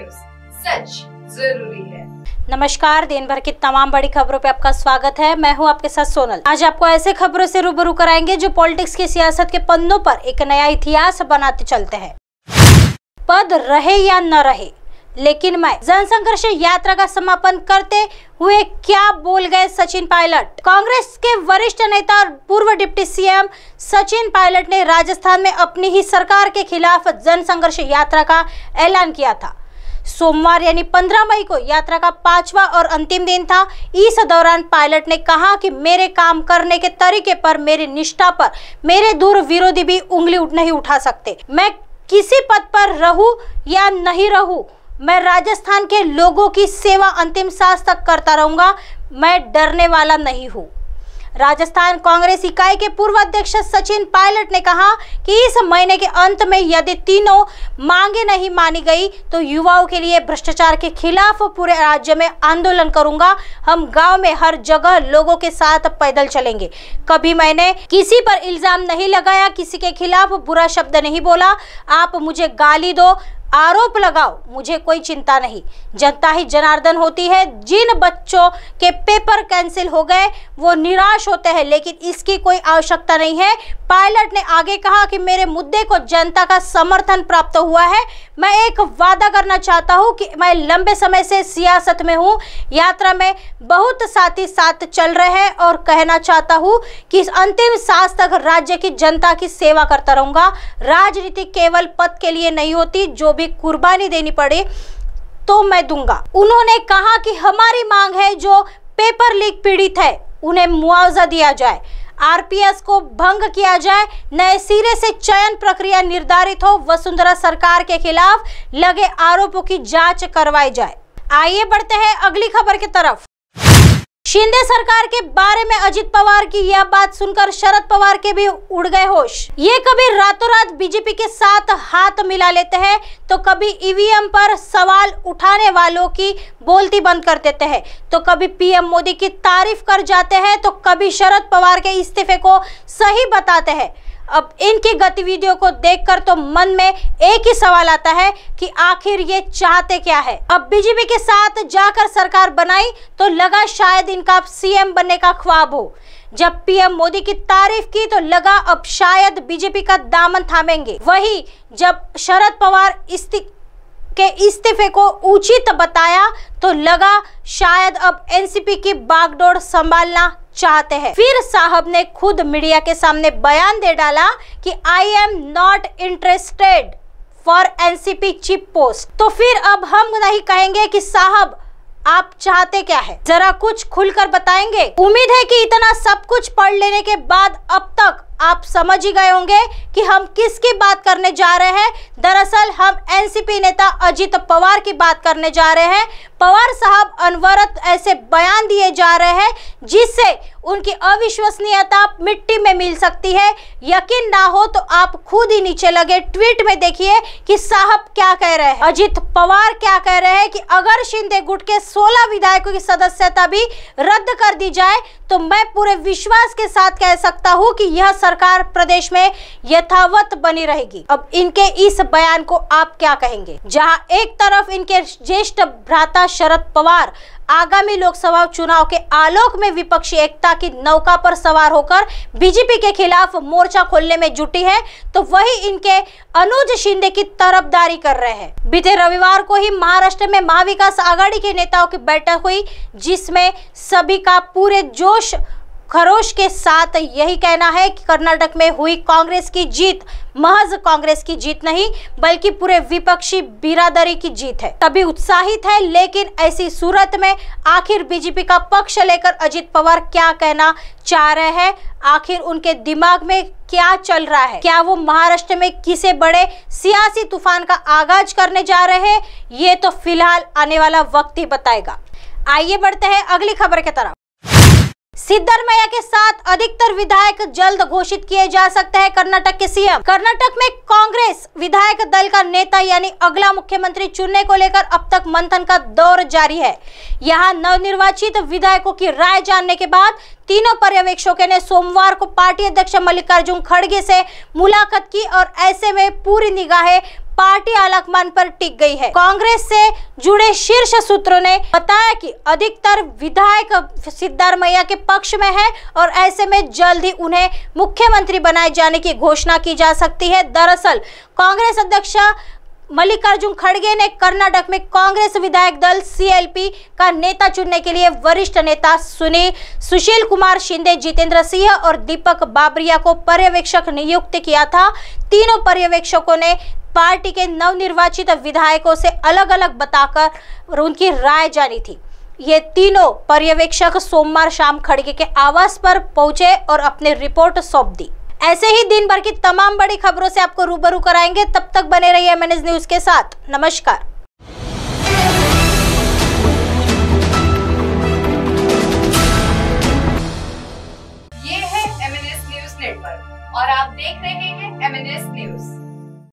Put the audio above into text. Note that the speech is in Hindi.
न्यूज सच जरूरी है नमस्कार दिन भर की तमाम बड़ी खबरों पे आपका स्वागत है मैं हूं आपके साथ सोनल आज आपको ऐसे खबरों से रूबरू कराएंगे जो पॉलिटिक्स की सियासत के पन्नों पर एक नया इतिहास बनाते चलते हैं पद रहे या न रहे लेकिन मैं जनसंघर्ष यात्रा का समापन करते हुए क्या बोल गए सचिन पायलट कांग्रेस के वरिष्ठ नेता और पूर्व डिप्टी सीएम सचिन पायलट ने राजस्थान में अपनी ही सरकार के खिलाफ जनसंघर्ष यात्रा का ऐलान किया था सोमवार यानी 15 मई को यात्रा का पांचवा और अंतिम दिन था इस दौरान पायलट ने कहा कि मेरे काम करने के तरीके पर मेरी निष्ठा पर मेरे दूर विरोधी भी उंगली नहीं उठा सकते मैं किसी पद पर रहू या नहीं रहू मैं राजस्थान के लोगों की सेवा अंतिम सांस तक करता रहूंगा मैं डरने वाला नहीं हूँ राजस्थान कांग्रेस इकाई के पूर्व अध्यक्ष सचिन पायलट ने कहा कि इस महीने के अंत में यदि तीनों मांगे नहीं मानी गई तो युवाओं के लिए भ्रष्टाचार के खिलाफ पूरे राज्य में आंदोलन करूंगा हम गांव में हर जगह लोगों के साथ पैदल चलेंगे कभी मैंने किसी पर इल्जाम नहीं लगाया किसी के खिलाफ बुरा शब्द नहीं बोला आप मुझे गाली दो आरोप लगाओ मुझे कोई चिंता नहीं जनता ही जनार्दन होती है जिन बच्चों के पेपर कैंसिल हो गए वो निराश होते हैं लेकिन इसकी कोई आवश्यकता नहीं है पायलट ने आगे कहा कि मेरे मुद्दे को जनता का समर्थन प्राप्त हुआ है मैं एक वादा करना चाहता हूं कि मैं लंबे समय से सियासत में हूं यात्रा में बहुत साथी साथ चल रहे हैं और कहना चाहता हूं कि इस अंतिम सांस तक राज्य की जनता की सेवा करता रहूंगा राजनीति केवल पद के लिए नहीं होती जो भी कुर्बानी देनी पड़े तो मैं दूंगा उन्होंने कहा कि हमारी मांग है जो पेपर लीक पीड़ित है उन्हें मुआवजा दिया जाए आरपीएस को भंग किया जाए नए सिरे से चयन प्रक्रिया निर्धारित हो वसुंधरा सरकार के खिलाफ लगे आरोपों की जांच करवाई जाए आइए बढ़ते हैं अगली खबर की तरफ शिंदे सरकार के बारे में अजित पवार की यह बात सुनकर शरद पवार के भी उड़ गए होश ये कभी रातों रात बीजेपी के साथ हाथ मिला लेते हैं तो कभी ईवीएम पर सवाल उठाने वालों की बोलती बंद कर देते हैं तो कभी पीएम मोदी की तारीफ कर जाते हैं तो कभी शरद पवार के इस्तीफे को सही बताते हैं अब इनकी गतिविधियों को देखकर तो मन में एक ही सवाल आता है कि आखिर ये चाहते क्या है अब बीजेपी के साथ जाकर सरकार बनाई तो लगा शायद इनका सीएम बनने का ख्वाब हो जब पीएम मोदी की तारीफ की तो लगा अब शायद बीजेपी का दामन थामेंगे वही जब शरद पवार इस्ति... के इस्तीफे को उचित बताया तो लगा शायद अब एनसीपी की बागडोर संभालना चाहते हैं फिर साहब ने खुद मीडिया के सामने बयान दे डाला कि I am not interested for NCP chief post तो फिर अब हम नहीं कहेंगे कि साहब आप चाहते क्या है जरा कुछ खुलकर बताएंगे उम्मीद है कि इतना सब कुछ पढ़ लेने के बाद अब तक आप समझ ही गए होंगे कि हम किसकी बात करने जा रहे हैं दरअसल हम एनसीपी नेता अजीत पवार की बात करने जा रहे हैं पवार साहब अनवरत ऐसे बयान दिए जा रहे हैं जिससे उनकी अविश्वसनीयता मिट्टी में मिल सकती है यकीन ना हो तो आप खुद ही नीचे लगे ट्वीट में देखिए कि साहब क्या कह रहे हैं अजीत पवार क्या कह रहे हैं कि अगर शिंदे गुट के 16 विधायकों की सदस्यता भी रद्द कर दी जाए तो मैं पूरे विश्वास के साथ कह सकता हूं कि यह सरकार प्रदेश में यथावत बनी रहेगी अब इनके इस बयान को आप क्या कहेंगे जहां एक तरफ इनके ज्येष्ठ भ्राता शरद पवार आगामी लोकसभा चुनाव के आलोक में विपक्षी एकता कि नौका पर सवार होकर बीजेपी के खिलाफ मोर्चा खोलने में जुटी है तो वही इनके अनुज शिंदे की तरफदारी कर रहे हैं बीते रविवार को ही महाराष्ट्र में महाविकास आघाड़ी के नेताओं की बैठक हुई जिसमें सभी का पूरे जोश खरोश के साथ यही कहना है कि कर्नाटक में हुई कांग्रेस की जीत महज कांग्रेस की जीत नहीं बल्कि पूरे विपक्षी बिरादरी की जीत है तभी उत्साहित है लेकिन ऐसी सूरत में आखिर बीजेपी का पक्ष लेकर अजित पवार क्या कहना चाह रहे हैं आखिर उनके दिमाग में क्या चल रहा है क्या वो महाराष्ट्र में किसे बड़े सियासी तूफान का आगाज करने जा रहे हैं ये तो फिलहाल आने वाला वक्त ही बताएगा आइए बढ़ते हैं अगली खबर की तरफ सिद्धरमैया के साथ अधिकतर विधायक जल्द घोषित किए जा सकते हैं कर्नाटक के सीएम कर्नाटक में कांग्रेस विधायक दल का नेता यानी अगला मुख्यमंत्री चुनने को लेकर अब तक मंथन का दौर जारी है यहाँ नवनिर्वाचित विधायकों की राय जानने के बाद तीनों पर्यवेक्षकों ने सोमवार को पार्टी अध्यक्ष मल्लिकार्जुन खड़गे से मुलाकात की और ऐसे में पूरी निगाहें पार्टी आलाकमान पर टिक गई है कांग्रेस से जुड़े शीर्ष सूत्रों ने बताया कि अधिकतर विधायक मैया के पक्ष में है और ऐसे में जल्द ही उन्हें मुख्यमंत्री बनाए जाने की घोषणा की जा सकती है दरअसल कांग्रेस अध्यक्ष मल्लिकार्जुन खड़गे ने कर्नाटक में कांग्रेस विधायक दल सीएलपी का नेता चुनने के लिए वरिष्ठ नेता सुनील सुशील कुमार शिंदे जितेंद्र सिंह और दीपक बाबरिया को पर्यवेक्षक नियुक्त किया था तीनों पर्यवेक्षकों ने पार्टी के नवनिर्वाचित विधायकों से अलग अलग बताकर उनकी राय जानी थी ये तीनों पर्यवेक्षक सोमवार शाम खड़गे के आवास पर पहुंचे और अपनी रिपोर्ट सौंप दी ऐसे ही दिन भर की तमाम बड़ी खबरों से आपको रूबरू कराएंगे तब तक बने रहिए एम न्यूज के साथ नमस्कार